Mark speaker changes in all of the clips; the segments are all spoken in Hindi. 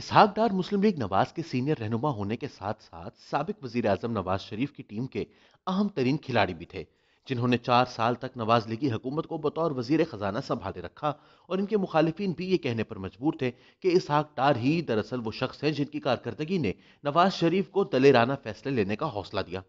Speaker 1: इसहाक डार मुस्लिम लीग नवाज के सीनियर रहनुमा होने के साथ साथ सबक वजीर अजम नवाज शरीफ की टीम के अहम तरीन खिलाड़ी भी थे जिन्होंने चार साल तक नवाज लीगी हुकूमत को बतौर वजीर ख़जाना संभाले रखा और इनके मुखालिफिन भी ये कहने पर मजबूर थे कि इसहाक डार ही दरअसल वो शख्स हैं जिनकी कारकर्दगी ने नवाज शरीफ को दलेराना फैसले लेने का हौसला दिया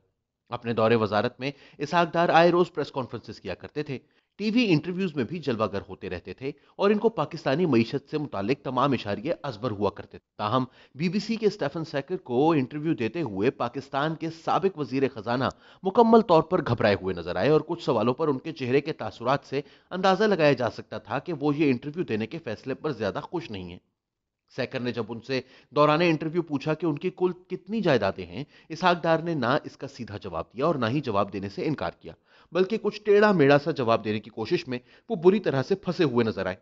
Speaker 1: अपने दौरे वजारत में इसहाक डार आए रोज़ प्रेस कॉन्फ्रेंसिस किया करते थे टीवी इंटरव्यूज में भी जलवागर होते रहते थे और इनको पाकिस्तानी मीशत से मुतालिक तमाम इशारे असबर हुआ करते थे ताहम बीबीसी के स्टेफन सैकर को इंटरव्यू देते हुए पाकिस्तान के सबक वजीर खजाना मुकम्मल तौर पर घबराए हुए नजर आए और कुछ सवालों पर उनके चेहरे के तासुरात से अंदाजा लगाया जा सकता था कि वो ये इंटरव्यू देने के फैसले पर ज्यादा खुश नहीं है सैकर ने जब उनसे दौरान इंटरव्यू पूछा कि उनकी कुल कितनी जायदादें हैं इसहाकदार ने ना इसका सीधा जवाब दिया और ना ही जवाब देने से इनकार किया बल्कि कुछ टेढ़ा मेढ़ा सा जवाब देने की कोशिश में वो बुरी तरह से फंसे हुए नजर आए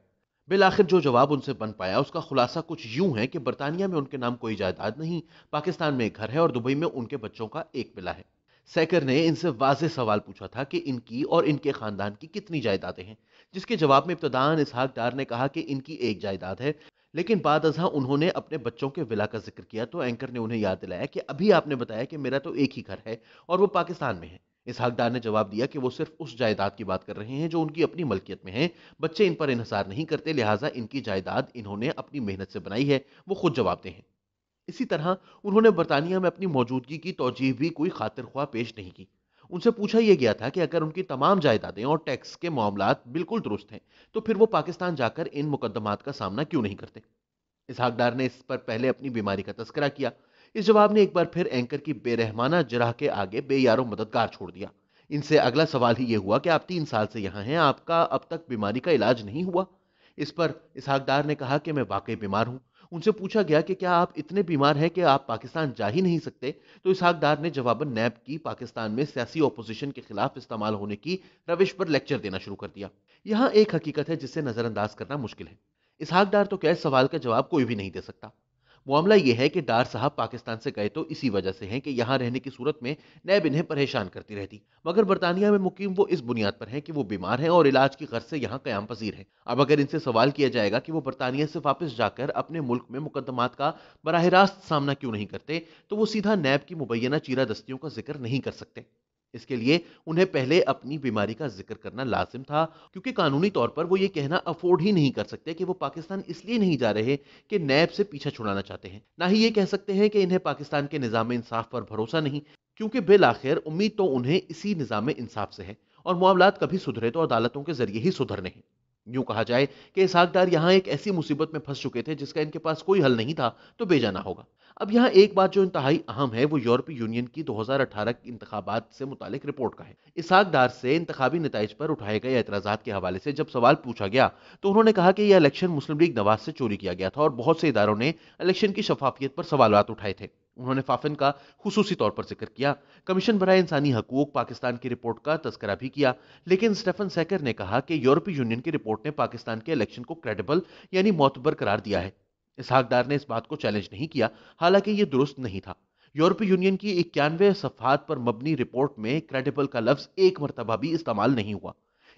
Speaker 1: बिल आखिर जो जवाब उनसे बन पाया उसका खुलासा कुछ यूं है कि बरतानिया में उनके नाम कोई जायदाद नहीं पाकिस्तान में एक घर है और दुबई में उनके बच्चों का एक बिला है सैकर ने इनसे वाज सवाल पूछा था कि इनकी और इनके खानदान की कितनी जायदादें हैं जिसके जवाब में इब्तदान इसहाकदार ने कहा कि इनकी एक जायदाद है लेकिन बाद अजह उन्होंने अपने बच्चों के विला का जिक्र किया तो एंकर ने उन्हें याद दिलाया कि अभी आपने बताया कि मेरा तो एक ही घर है और वो पाकिस्तान में है इस हकदार ने जवाब दिया कि वो सिर्फ उस जायदाद की बात कर रहे हैं जो उनकी अपनी मलकियत में है बच्चे इन पर इंसार नहीं करते लिहाजा इनकी जायदाद इन्होंने अपनी मेहनत से बनाई है वो खुद जवाब दें इसी तरह उन्होंने बरतानिया में अपनी मौजूदगी की तोजीह भी कोई खातिर ख्वाह पेश नहीं की उनसे पूछा यह गया था कि अगर उनकी तमाम जायदादें और टैक्स के मामला बिल्कुल दुरुस्त हैं तो फिर वो पाकिस्तान जाकर इन मुकदमात का सामना क्यों नहीं करते इसहाकदार ने इस पर पहले अपनी बीमारी का तस्करा किया इस जवाब ने एक बार फिर एंकर की बेरहमाना जराह के आगे बेयारो मददगार छोड़ दिया इनसे अगला सवाल ही ये हुआ कि आप तीन साल से यहाँ हैं आपका अब तक बीमारी का इलाज नहीं हुआ इस पर इसहाकदार ने कहा कि मैं वाकई बीमार हूँ उनसे पूछा गया कि क्या आप इतने बीमार हैं कि आप पाकिस्तान जा ही नहीं सकते तो इसहाक डार ने जवाबन नैब की पाकिस्तान में सियासी अपोजिशन के खिलाफ इस्तेमाल होने की रविश पर लेक्चर देना शुरू कर दिया यहाँ एक हकीकत है जिसे नज़रअंदाज करना मुश्किल है इसहाक डार तो कैश सवाल का जवाब कोई भी नहीं दे सकता मामला यह है कि डार साहब पाकिस्तान से गए तो इसी वजह से हैं कि यहाँ रहने की सूरत में नैब इन्हें परेशान करती रहती मगर बरतानिया में मुकीम वो इस बुनियाद पर हैं कि वो बीमार हैं और इलाज की गर्ज से यहाँ क्याम पजीर हैं अब अगर इनसे सवाल किया जाएगा कि वो बरतानिया से वापस जाकर अपने मुल्क में मुकदमात का बरह रास्त सामना क्यों नहीं करते तो वो सीधा नैब की मुबैना चीरा दस्तियों का जिक्र नहीं कर सकते इसके लिए उन्हें पहले अपनी बीमारी का जिक्र करना लाजिम था क्योंकि कानूनी तौर पर वो ये कहना अफोर्ड ही नहीं कर सकते कि वो पाकिस्तान इसलिए नहीं जा रहे कि नैब से पीछा छुड़ाना चाहते हैं ना ही ये कह सकते हैं कि इन्हें पाकिस्तान के निज़ाम इंसाफ पर भरोसा नहीं क्योंकि बिल आखिर उम्मीद तो उन्हें इसी निज़ाम इंसाफ से है और मामला कभी सुधरे तो अदालतों के जरिए ही सुधरने हैं यूं कहा जाए कि इसहाकदार यहाँ एक ऐसी मुसीबत में फंस चुके थे जिसका इनके पास कोई हल नहीं था तो बेजाना होगा अब यहाँ एक बात जो इंतहाई अहम है वो यूरोपीय यूनियन की 2018 के इंतबात से मुतालिक रिपोर्ट का है इसहाकदार से इंतबी नतज पर उठाए गए एतराज़ा के हवाले से जब सवाल पूछा गया तो उन्होंने कहा कि यह इलेक्शन मुस्लिम लीग नवाज से चोरी किया गया था और बहुत से इदारों ने इलेक्शन की शफाफियत पर सवाल उठाए थे उन्होंने फाफिन का खसूसी तौर पर जिक्र किया कमीशन बरए इंसानी हकूक पाकिस्तान की रिपोर्ट का तस्करा भी किया लेकिन स्टेफन सैकर ने कहा कि यूरोपीय यूनियन की रिपोर्ट ने पाकिस्तान के इलेक्शन को क्रेडिबल यानी मोतबर करार दिया है इसहाकदार ने इस बात को चैलेंज नहीं किया हालांकि ये दुरुस्त नहीं था यूरोपीय यूनियन की इक्यानवे सफहत पर मबनी रिपोर्ट में क्रेडिबल का लफ्ज एक मरतबा भी इस्तेमाल नहीं हुआ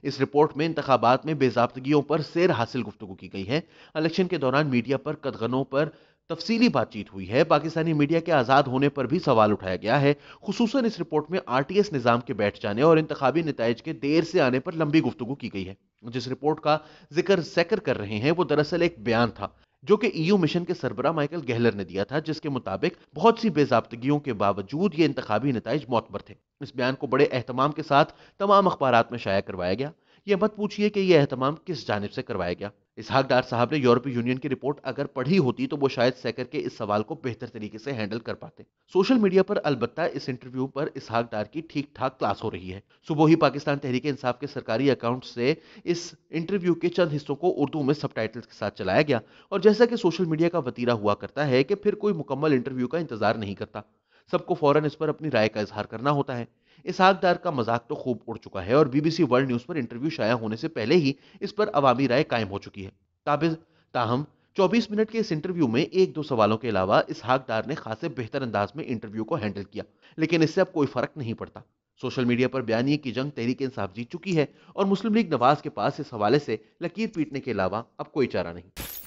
Speaker 1: इस रिपोर्ट में इंतबात में बेजाबतगियों पर सैर हासिल गुफ्तु की गई है इलेक्शन के दौरान मीडिया पर कदगनों पर तफसीली बातचीत हुई है पाकिस्तानी मीडिया के आज़ाद होने पर भी सवाल उठाया गया है खसूस इस रिपोर्ट में आर टी एस निज़ाम के बैठ जाने और इंतबी नतज के देर से आने पर लंबी गुफ्तु की गई है जिस रिपोर्ट का जिक्र जिक्र कर रहे हैं वो दरअसल एक बयान था जो कि ईयू मिशन के सरबरा माइकल गहलर ने दिया था जिसके मुताबिक बहुत सी बेजाबतगियों के बावजूद ये इंतबी नतज मौतबर थे इस बयान को बड़े अहतमाम के साथ तमाम अखबार में शाया करवाया गया ये मत पूछिए कि यह अहतमाम किस जानब से करवाया गया इसहाक डार साहब ने यूरोपीय यूनियन की रिपोर्ट अगर पढ़ी होती तो वो शायद सैकर के इस सवाल को बेहतर तरीके से हैंडल कर पाते सोशल मीडिया पर अलबत्ता इस इंटरव्यू पर इसहाक डार की ठीक ठाक क्लास हो रही है सुबह ही पाकिस्तान तहरीक इंसाफ के सरकारी अकाउंट से इस इंटरव्यू के चंद हिस्सों को उर्दू में सब के साथ चलाया गया और जैसा कि सोशल मीडिया का वतीरा हुआ करता है कि फिर कोई मुकम्मल इंटरव्यू का इंतजार नहीं करता सबको फौरन इस पर अपनी राय का इजहार करना होता है इस डार का मजाक तो खूब उड़ चुका है और बीबीसी वर्ल्ड न्यूज पर इंटरव्यू शाया होने से पहले ही इस पर अवामी राय कायम हो चुकी है ताबिज ताहम 24 मिनट के इस इंटरव्यू में एक दो सवालों के अलावा इस डार ने खासे बेहतर अंदाज में इंटरव्यू को हैंडल किया लेकिन इससे अब कोई फर्क नहीं पड़ता सोशल मीडिया पर बयानिए की जंग तहरीक इंसाफ जीत चुकी है और मुस्लिम लीग नवाज के पास इस हवाले से लकीर पीटने के अलावा अब कोई चारा नहीं